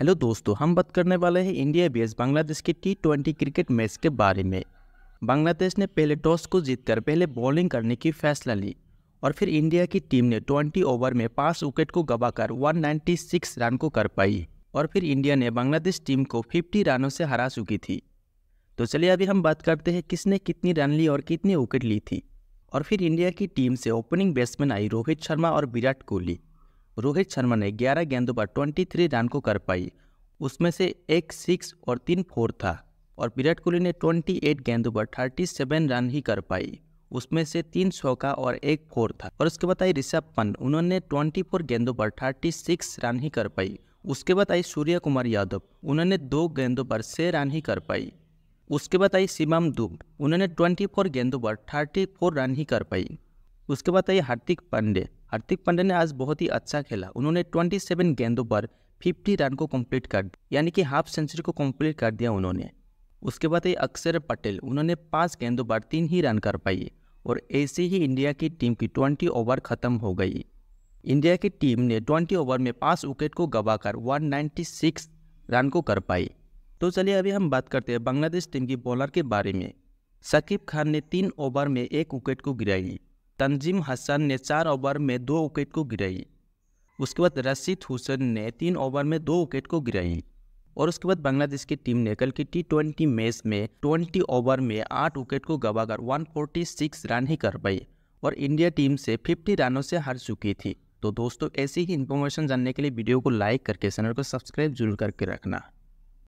hello दोस्तों हम बात करने वाले हैं इंडिया बेस बांग्लादेश के टी ट्वेंटी क्रिकेट मैच के बारे में बांग्लादेश ने पहले टॉस को जीतकर पहले बॉलिंग करने की फैसला ली और फिर इंडिया की टीम ने 20 ओवर में पाँच विकेट को गवाकर 196 रन को कर पाई और फिर इंडिया ने बांग्लादेश टीम को 50 रनों से हरा चुकी थी तो चलिए अभी हम बात करते हैं किसने कितनी रन ली और कितनी विकेट ली थी और फिर इंडिया की टीम से ओपनिंग बैट्समैन आई रोहित शर्मा और विराट कोहली रोहित शर्मा ने 11 गेंदों पर 23 रन को कर पाई उसमें से एक सिक्स और तीन फोर था और विराट कोहली ने 28 गेंदों पर 37 रन ही कर पाई उसमें से तीन चौका और एक फोर था और उसके बाद आई ऋषभ पंत उन्होंने 24 गेंदों पर 36 रन ही कर पाई उसके बाद आई सूर्य कुमार यादव उन्होंने दो गेंदों पर छः रन ही कर पाई उसके बाद आई शिवम दुब उन्होंने 24 गेंदों पर 34 रन ही कर पाई उसके बाद आई हार्दिक पांडे हार्दिक पांड्या ने आज बहुत ही अच्छा खेला उन्होंने 27 गेंदों पर 50 रन को कंप्लीट कर यानी कि हाफ सेंचुरी को कंप्लीट कर दिया उन्होंने उसके बाद ही अक्षर पटेल उन्होंने पाँच गेंदों पर तीन ही रन कर पाई और ऐसे ही इंडिया की टीम की ट्वेंटी ओवर खत्म हो गई इंडिया की टीम ने ट्वेंटी ओवर में पाँच विकेट को गवाकर सिक्स रन को कर पाई तो चलिए अभी हम बात करते हैं बांग्लादेश टीम की बॉलर के बारे में शकीब खान ने तीन ओवर में एक विकेट को गिराई तंजीम हसन ने चार ओवर में दो विकेट को गिराई उसके बाद रशीद हुसैन ने तीन ओवर में दो विकेट को गिराई और उसके बाद बांग्लादेश की टीम ने कल की टी ट्वेंटी मैच में ट्वेंटी ओवर में आठ विकेट को गवाकर 146 रन ही कर पाई और इंडिया टीम से 50 रनों से हार चुकी थी तो दोस्तों ऐसी ही इन्फॉर्मेशन जानने के लिए वीडियो को लाइक करके चैनल को सब्सक्राइब जरूर करके रखना